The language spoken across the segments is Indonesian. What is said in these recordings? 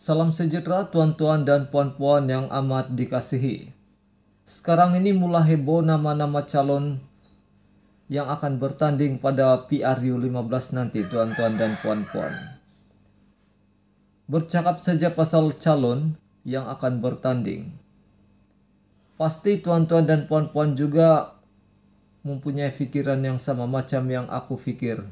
Salam sejahtera tuan-tuan dan puan-puan yang amat dikasihi. Sekarang ini mulai heboh nama-nama calon yang akan bertanding pada PRU 15 nanti tuan-tuan dan puan-puan. Bercakap saja pasal calon yang akan bertanding. Pasti tuan-tuan dan puan-puan juga mempunyai pikiran yang sama macam yang aku pikir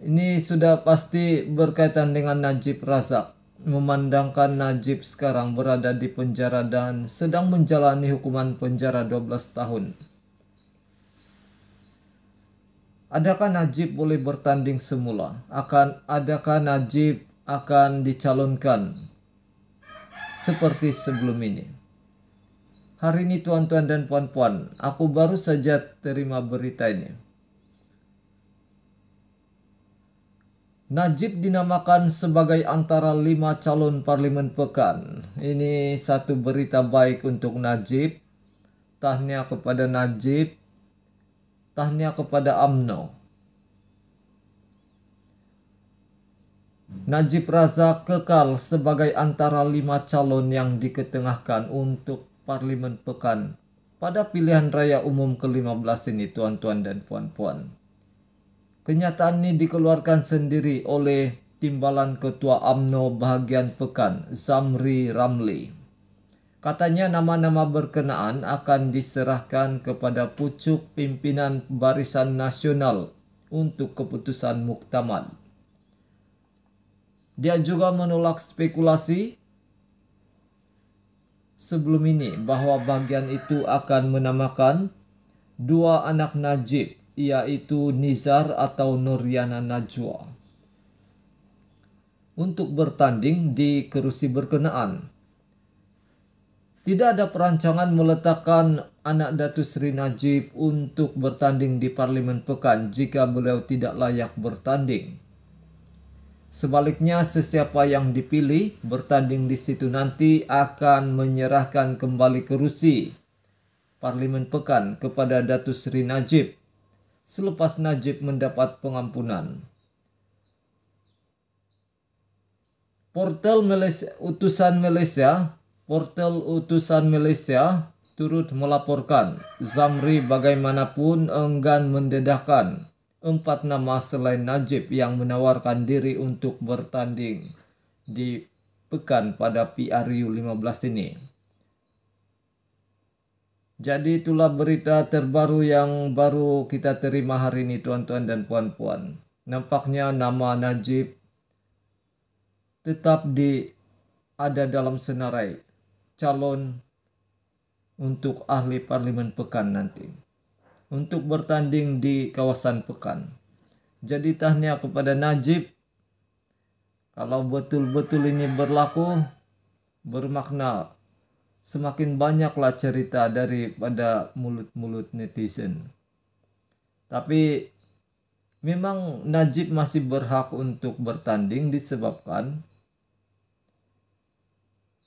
Ini sudah pasti berkaitan dengan Najib Razak. Memandangkan Najib sekarang berada di penjara dan sedang menjalani hukuman penjara 12 tahun. Adakah Najib boleh bertanding semula? Akan adakah Najib akan dicalonkan seperti sebelum ini? Hari ini tuan-tuan dan puan-puan, aku baru saja terima berita ini. Najib dinamakan sebagai antara lima calon parlimen pekan. Ini satu berita baik untuk Najib. Tahniah kepada Najib. Tahniah kepada AMNO. Najib Razak kekal sebagai antara lima calon yang diketengahkan untuk parlimen pekan pada pilihan raya umum ke-15 ini tuan-tuan dan puan-puan. Kenyataan ini dikeluarkan sendiri oleh Timbalan Ketua AMNO bagian pekan, Zamri Ramli. Katanya nama-nama berkenaan akan diserahkan kepada pucuk pimpinan Barisan Nasional untuk keputusan muktamad. Dia juga menolak spekulasi sebelum ini bahwa bagian itu akan menamakan dua anak Najib yaitu Nizar atau Nuriana Najwa untuk bertanding di kerusi berkenaan. Tidak ada perancangan meletakkan anak Datu Sri Najib untuk bertanding di parlimen pekan jika beliau tidak layak bertanding. Sebaliknya, sesiapa yang dipilih bertanding di situ nanti akan menyerahkan kembali kerusi parlimen pekan kepada Datu Sri Najib selepas Najib mendapat pengampunan. Portal Malaysia, utusan Malaysia, portal utusan Malaysia turut melaporkan Zamri bagaimanapun enggan mendedahkan empat nama selain Najib yang menawarkan diri untuk bertanding di pekan pada PRU 15 ini. Jadi itulah berita terbaru yang baru kita terima hari ini tuan-tuan dan puan-puan. Nampaknya nama Najib tetap di ada dalam senarai calon untuk ahli parlimen pekan nanti. Untuk bertanding di kawasan pekan. Jadi tahniah kepada Najib. Kalau betul-betul ini berlaku, bermakna semakin banyaklah cerita daripada mulut-mulut netizen. Tapi memang Najib masih berhak untuk bertanding disebabkan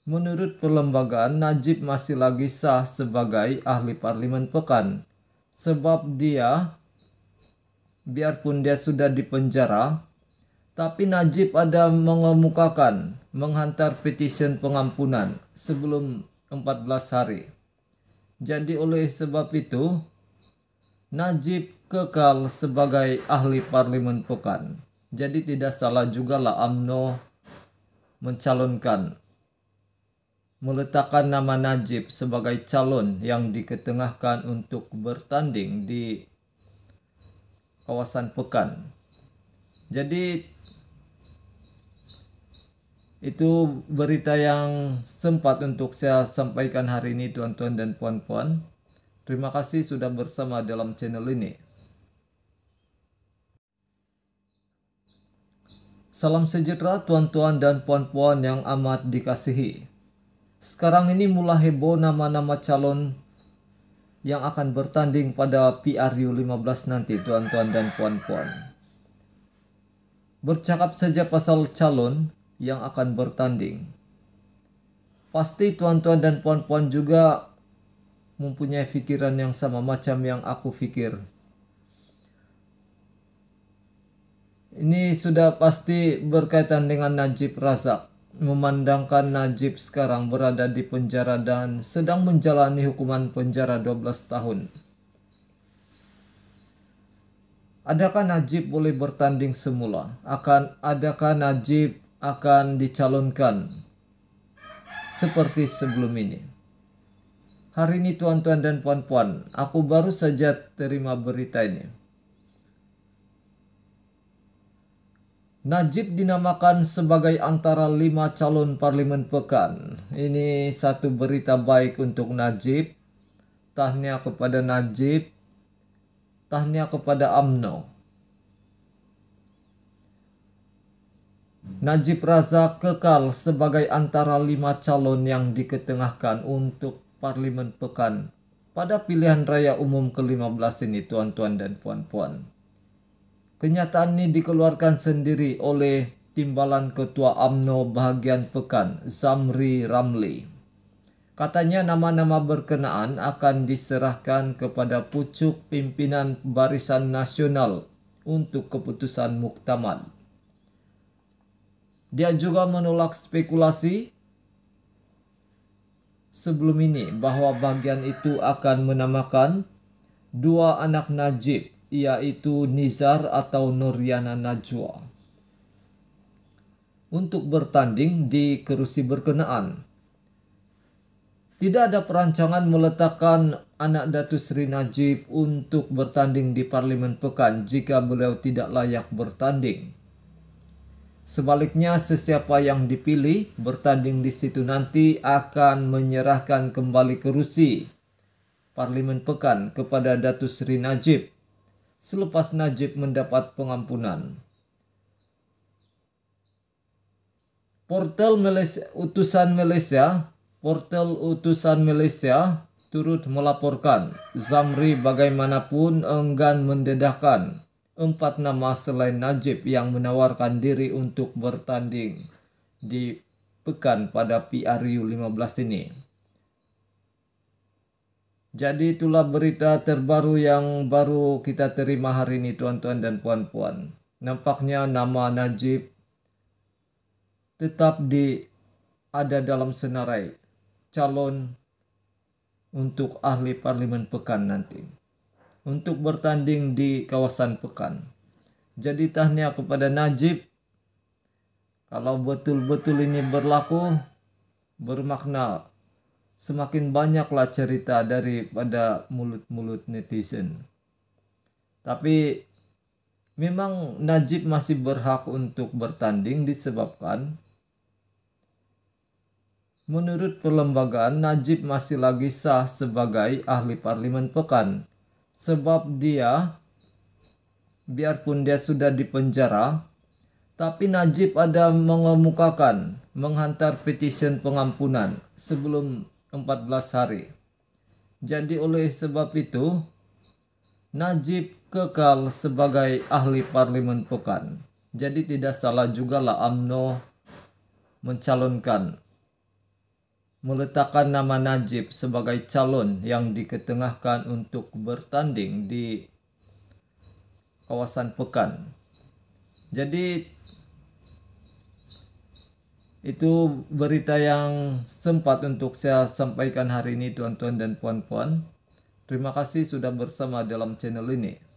menurut perlembagaan Najib masih lagi sah sebagai ahli parlimen pekan sebab dia biarpun dia sudah dipenjara tapi Najib ada mengemukakan menghantar petisi pengampunan sebelum 14 hari. Jadi oleh sebab itu, Najib kekal sebagai ahli parlimen pekan. Jadi tidak salah juga lah AMNO mencalonkan meletakkan nama Najib sebagai calon yang diketengahkan untuk bertanding di kawasan pekan. Jadi itu berita yang sempat untuk saya sampaikan hari ini tuan-tuan dan puan-puan. Terima kasih sudah bersama dalam channel ini. Salam sejahtera tuan-tuan dan puan-puan yang amat dikasihi. Sekarang ini mulai heboh nama-nama calon yang akan bertanding pada PRU 15 nanti tuan-tuan dan puan-puan. Bercakap saja pasal calon, yang akan bertanding. Pasti tuan-tuan dan puan-puan juga mempunyai pikiran yang sama macam yang aku pikir. Ini sudah pasti berkaitan dengan Najib Razak. Memandangkan Najib sekarang berada di penjara dan sedang menjalani hukuman penjara 12 tahun. Adakah Najib boleh bertanding semula? Akan adakah Najib akan dicalonkan seperti sebelum ini. Hari ini tuan-tuan dan puan-puan, aku baru saja terima berita ini. Najib dinamakan sebagai antara lima calon parlimen pekan. Ini satu berita baik untuk Najib. Tahniah kepada Najib. Tahniah kepada AMNO. Najib Razak kekal sebagai antara lima calon yang diketengahkan untuk parlimen Pekan pada pilihan raya umum ke-15 ini tuan-tuan dan puan-puan. Kenyataan ini dikeluarkan sendiri oleh Timbalan Ketua AMNO bahagian Pekan, Zamri Ramli. Katanya nama-nama berkenaan akan diserahkan kepada pucuk pimpinan Barisan Nasional untuk keputusan muktamad. Dia juga menolak spekulasi sebelum ini bahwa bagian itu akan menamakan dua anak Najib, yaitu Nizar atau Nuriana Najwa, untuk bertanding di kerusi berkenaan. Tidak ada perancangan meletakkan anak Datu Sri Najib untuk bertanding di Parlimen pekan jika beliau tidak layak bertanding. Sebaliknya, sesiapa yang dipilih bertanding di situ nanti akan menyerahkan kembali kerusi Parlimen Pekan kepada Datu Sri Najib selepas Najib mendapat pengampunan. Portal Malaysia, utusan Malaysia, portal utusan Malaysia turut melaporkan Zamri bagaimanapun enggan mendedahkan empat nama selain Najib yang menawarkan diri untuk bertanding di pekan pada PRU 15 ini. Jadi itulah berita terbaru yang baru kita terima hari ini tuan-tuan dan puan-puan. Nampaknya nama Najib tetap di ada dalam senarai calon untuk ahli parlimen pekan nanti untuk bertanding di kawasan pekan. Jadi tahniah kepada Najib. Kalau betul-betul ini berlaku, bermakna semakin banyaklah cerita daripada mulut-mulut netizen. Tapi memang Najib masih berhak untuk bertanding disebabkan menurut perlembagaan Najib masih lagi sah sebagai ahli parlimen pekan Sebab dia, biarpun dia sudah dipenjara, tapi Najib ada mengemukakan menghantar petition pengampunan sebelum 14 hari. Jadi oleh sebab itu, Najib kekal sebagai ahli parlimen pekan. Jadi tidak salah juga lah AMNO mencalonkan meletakkan nama Najib sebagai calon yang diketengahkan untuk bertanding di kawasan pekan. Jadi itu berita yang sempat untuk saya sampaikan hari ini tuan-tuan dan puan-puan. Terima kasih sudah bersama dalam channel ini.